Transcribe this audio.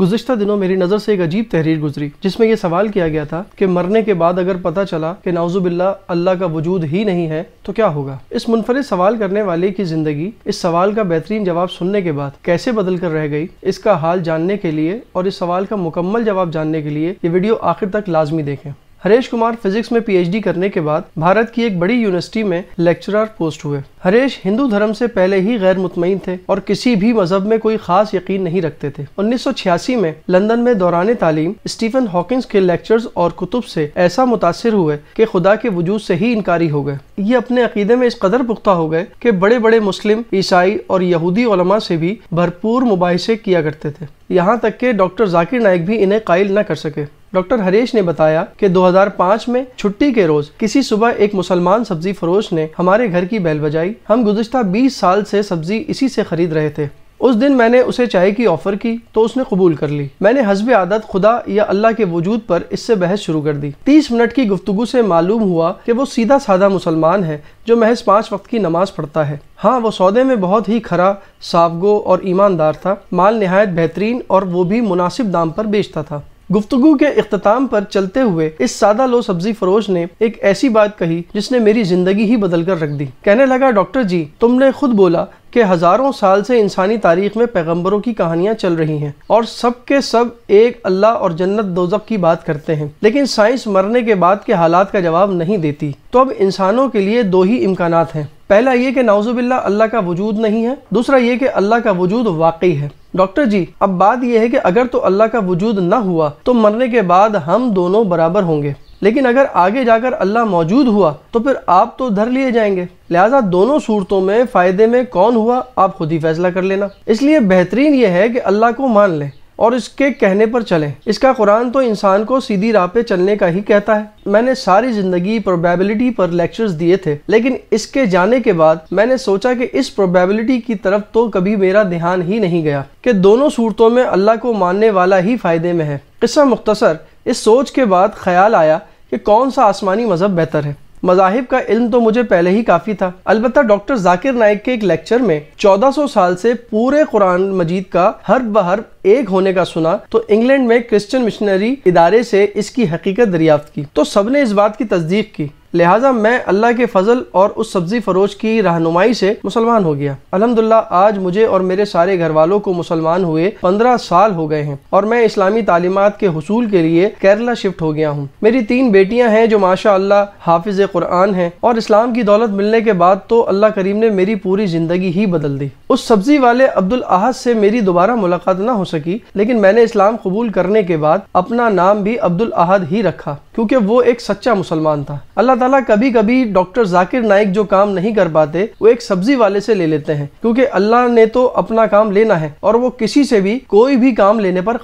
गुजशत दिनों मेरी नज़र से एक अजीब तहरीर गुजरी जिसमें यह सवाल किया गया था कि मरने के बाद अगर पता चला कि नाउजुबिल्ला अल्लाह का वजूद ही नहीं है तो क्या होगा इस मुनफरद सवाल करने वाले की ज़िंदगी इस सवाल का बेहतरीन जवाब सुनने के बाद कैसे बदल कर रह गई इसका हाल जानने के लिए और इस सवाल का मुकम्मल जवाब जानने के लिए ये वीडियो आखिर तक लाजमी देखें हरेश कुमार फिजिक्स में पीएचडी करने के बाद भारत की एक बड़ी यूनिवर्सिटी में लेक्चरर पोस्ट हुए हरेश हिंदू धर्म से पहले ही गैर मुतमिन थे और किसी भी मजहब में कोई खास यकीन नहीं रखते थे 1986 में लंदन में दौरान तालीम स्टीफन हॉकिंस के लेक्चर्स और कुतुब से ऐसा मुतासर हुए कि खुदा के वजूद से ही इनकारी हो गए ये अपने अकीदे में इस कदर पुख्ता हो गए कि बड़े बड़े मुस्लिम ईसाई और यहूदी से भी भरपूर मुबासे किया करते थे यहाँ तक के डॉक्टर जाकिर नायक भी इन्हें कायल न कर सके डॉक्टर हरेश ने बताया कि 2005 में छुट्टी के रोज किसी सुबह एक मुसलमान सब्जी फरोश ने हमारे घर की बैल बजाई हम गुजश्ता 20 साल से सब्जी इसी से खरीद रहे थे उस दिन मैंने उसे चाय की ऑफर की तो उसने कबूल कर ली मैंने हजब आदत खुदा या अल्लाह के वजूद पर इससे बहस शुरू कर दी तीस मिनट की गुफ्तगु से मालूम हुआ कि वो सीधा साधा मुसलमान है जो महज पाँच वक्त की नमाज पढ़ता है हाँ वो सौदे में बहुत ही खरा सावगो और ईमानदार था माल नहायत बेहतरीन और वो भी मुनासिब दाम पर बेचता था गुफ्तगु के अख्ताम पर चलते हुए इस सादा लो सब्जी फरोश ने एक ऐसी बात कही जिसने मेरी जिंदगी ही बदल कर रख दी कहने लगा डॉक्टर जी तुमने खुद बोला कि हज़ारों साल से इंसानी तारीख में पैगंबरों की कहानियां चल रही हैं और सब के सब एक अल्लाह और जन्नत दोजक की बात करते हैं लेकिन साइंस मरने के बाद के हालात का जवाब नहीं देती तो अब इंसानों के लिए दो ही इम्कान हैं पहला ये कि नाउजुबिल्ला अल्लाह का वजूद नहीं है दूसरा ये कि अल्लाह का वजूद वाकई है डॉक्टर जी अब बात यह है कि अगर तो अल्लाह का वजूद ना हुआ तो मरने के बाद हम दोनों बराबर होंगे लेकिन अगर आगे जाकर अल्लाह मौजूद हुआ तो फिर आप तो धर लिए जाएंगे लिहाजा दोनों सूरतों में फ़ायदे में कौन हुआ आप खुद ही फैसला कर लेना इसलिए बेहतरीन ये है कि अल्लाह को मान लें और इसके कहने पर चलें इसका कुरान तो इंसान को सीधी राह पे चलने का ही कहता है मैंने सारी ज़िंदगी प्रोबेबिलिटी पर लेक्चर्स दिए थे लेकिन इसके जाने के बाद मैंने सोचा कि इस प्रोबेबिलिटी की तरफ तो कभी मेरा ध्यान ही नहीं गया कि दोनों सूरतों में अल्लाह को मानने वाला ही फ़ायदे में है किस्सा मुख्तसर इस सोच के बाद ख्याल आया कि कौन सा आसमानी मज़हब बेहतर है मजाहिब का इल्म तो मुझे पहले ही काफ़ी था अलबत् डॉक्टर जाकिर नाइक के एक लेक्चर में 1400 साल से पूरे कुरान मजीद का हर बहर एक होने का सुना तो इंग्लैंड में क्रिश्चियन मिशनरी इदारे से इसकी हकीकत दरियाफ्त की तो सबने इस बात की तस्दीक की लिहाजा मैं अल्लाह के फजल और उस सब्ज़ी फरोश की रहनुमाई से मुसलमान हो गया अलहमदुल्ला आज मुझे और मेरे सारे घर वालों को मुसलमान हुए पंद्रह साल हो गए हैं और मैं इस्लामी तालीमत के हसूल के लिए केरला शिफ्ट हो गया हूँ मेरी तीन बेटियाँ हैं जो माशा अल्लाह हाफिज़ कुरआन है और इस्लाम की दौलत मिलने के बाद तो अल्लाह करीम ने मेरी पूरी ज़िंदगी ही बदल दी उस सब्ज़ी वाले अब्दुल अहद से मेरी दोबारा मुलाकात ना हो सकी लेकिन मैंने इस्लाम कबूल करने के बाद अपना नाम भी अब्दुल अहद ही रखा क्योंकि वो एक सच्चा मुसलमान था अल्लाह ताला कभी कभी डॉक्टर जाकिर नाइक जो काम नहीं कर पाते वो एक सब्जी वाले से ले लेते हैं क्योंकि अल्लाह ने तो अपना काम लेना है और वो किसी से भी कोई भी काम लेने पर